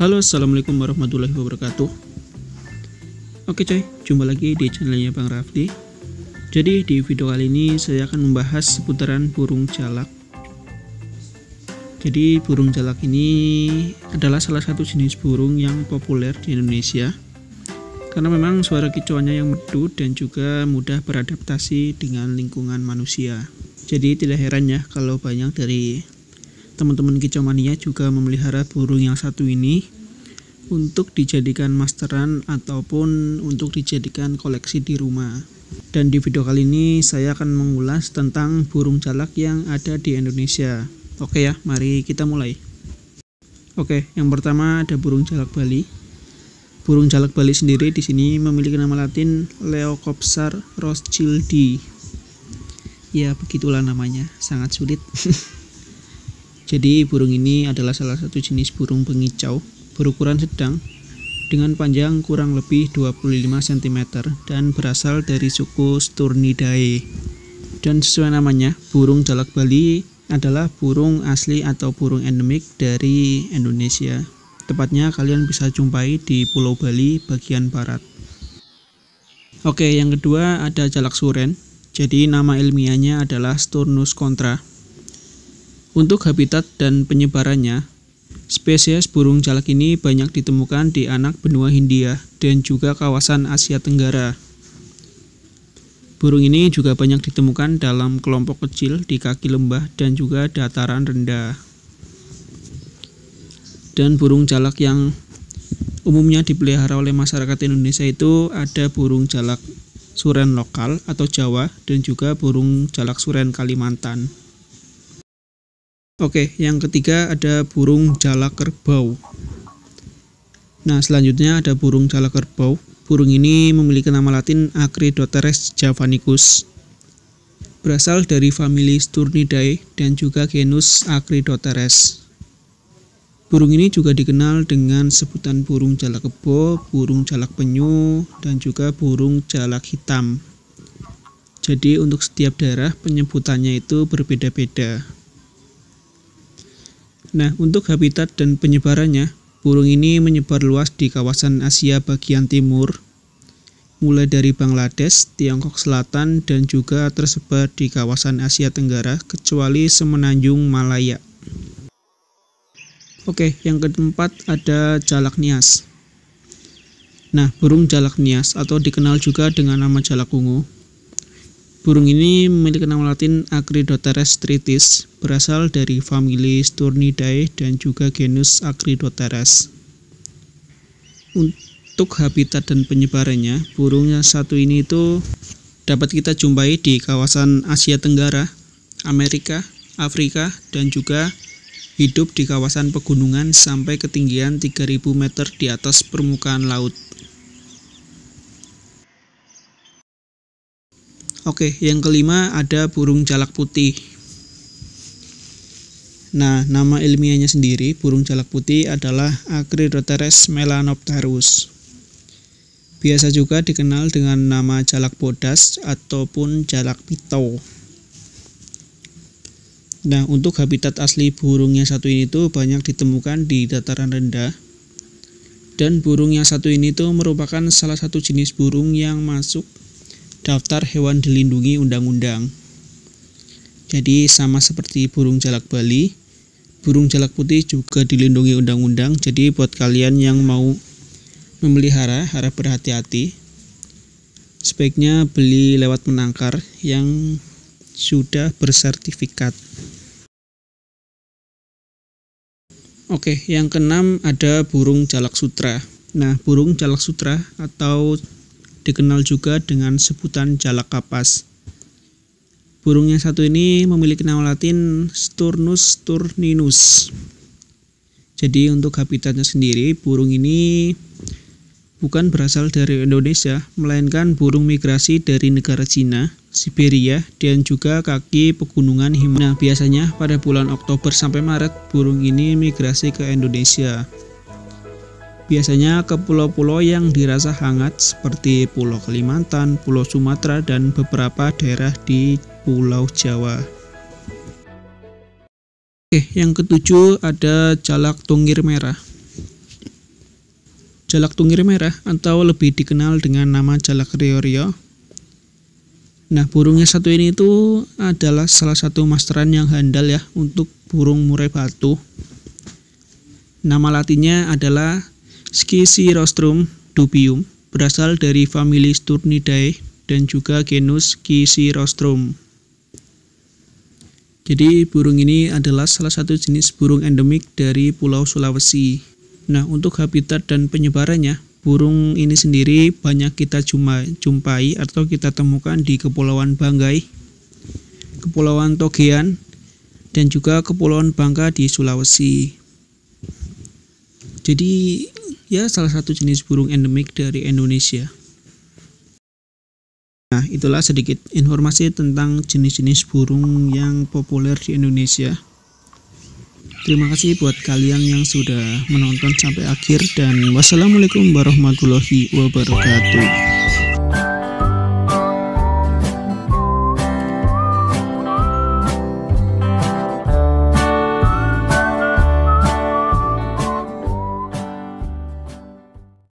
Halo assalamualaikum warahmatullahi wabarakatuh Oke coy jumpa lagi di channelnya Bang Rafli Jadi di video kali ini saya akan membahas seputaran burung jalak Jadi burung jalak ini adalah salah satu jenis burung yang populer di Indonesia karena memang suara kicauannya yang merdu dan juga mudah beradaptasi dengan lingkungan manusia. Jadi tidak heran ya kalau banyak dari teman-teman kicomania juga memelihara burung yang satu ini untuk dijadikan masteran ataupun untuk dijadikan koleksi di rumah. Dan di video kali ini saya akan mengulas tentang burung jalak yang ada di Indonesia. Oke ya, mari kita mulai. Oke, yang pertama ada burung jalak Bali. Burung jalak Bali sendiri di sini memiliki nama latin Leocopsar rothschildi. Ya, begitulah namanya, sangat sulit. Jadi burung ini adalah salah satu jenis burung pengicau berukuran sedang dengan panjang kurang lebih 25 cm dan berasal dari suku Sturnidae. Dan sesuai namanya, burung jalak Bali adalah burung asli atau burung endemik dari Indonesia. Tepatnya kalian bisa jumpai di Pulau Bali bagian barat. Oke, yang kedua ada jalak suren. Jadi nama ilmiahnya adalah Sturnus contra untuk habitat dan penyebarannya, spesies burung jalak ini banyak ditemukan di anak benua Hindia dan juga kawasan Asia Tenggara. Burung ini juga banyak ditemukan dalam kelompok kecil di kaki lembah dan juga dataran rendah. Dan burung jalak yang umumnya dipelihara oleh masyarakat Indonesia itu ada burung jalak suren lokal atau Jawa dan juga burung jalak suren Kalimantan. Oke, yang ketiga ada burung jalak kerbau. Nah, selanjutnya ada burung jalak kerbau. Burung ini memiliki nama latin Acridoteres javanicus. Berasal dari famili Sturnidae dan juga genus Acridoteres. Burung ini juga dikenal dengan sebutan burung jalak kebo, burung jalak penyu, dan juga burung jalak hitam. Jadi untuk setiap daerah penyebutannya itu berbeda-beda. Nah, untuk habitat dan penyebarannya, burung ini menyebar luas di kawasan Asia bagian timur, mulai dari Bangladesh, Tiongkok Selatan, dan juga tersebar di kawasan Asia Tenggara, kecuali semenanjung Malaya. Oke, yang keempat ada jalak nias. Nah, burung jalak nias atau dikenal juga dengan nama jalak ungu Burung ini memiliki nama latin Acridoteres tritis, berasal dari famili Sturnidae dan juga genus Acridoteres. Untuk habitat dan penyebarannya, burung yang satu ini itu dapat kita jumpai di kawasan Asia Tenggara, Amerika, Afrika, dan juga hidup di kawasan pegunungan sampai ketinggian 3000 meter di atas permukaan laut. Oke, yang kelima ada burung jalak putih. Nah, nama ilmiahnya sendiri burung jalak putih adalah Acridoteres melanopterus. Biasa juga dikenal dengan nama jalak bodas ataupun jalak pitau. Nah, untuk habitat asli burung yang satu ini tuh banyak ditemukan di dataran rendah. Dan burung yang satu ini tuh merupakan salah satu jenis burung yang masuk daftar hewan dilindungi undang-undang. Jadi sama seperti burung jalak Bali, burung jalak putih juga dilindungi undang-undang. Jadi buat kalian yang mau memelihara harap berhati-hati. Sebaiknya beli lewat menangkar yang sudah bersertifikat. Oke, yang keenam ada burung jalak sutra. Nah, burung jalak sutra atau dikenal juga dengan sebutan jalak kapas. Burung yang satu ini memiliki nama latin Sturnus turninus. Jadi untuk habitatnya sendiri, burung ini bukan berasal dari Indonesia, melainkan burung migrasi dari negara Cina, Siberia, dan juga kaki pegunungan Himalaya. Nah, biasanya pada bulan Oktober sampai Maret, burung ini migrasi ke Indonesia biasanya ke pulau-pulau yang dirasa hangat seperti Pulau Kalimantan, Pulau Sumatera, dan beberapa daerah di Pulau Jawa. Oke, yang ketujuh ada jalak tungir merah. Jalak tungir merah atau lebih dikenal dengan nama jalak rio-rio. Nah, burungnya satu ini itu adalah salah satu masteran yang handal ya untuk burung murai batu. Nama latinnya adalah rostrum dubium berasal dari famili Sturnidae dan juga genus rostrum. Jadi burung ini adalah salah satu jenis burung endemik dari Pulau Sulawesi. Nah, untuk habitat dan penyebarannya, burung ini sendiri banyak kita jumpai atau kita temukan di Kepulauan Banggai, Kepulauan Togean, dan juga Kepulauan Bangka di Sulawesi. Jadi ya salah satu jenis burung endemik dari Indonesia. Nah, itulah sedikit informasi tentang jenis-jenis burung yang populer di Indonesia. Terima kasih buat kalian yang sudah menonton sampai akhir dan wassalamualaikum warahmatullahi wabarakatuh.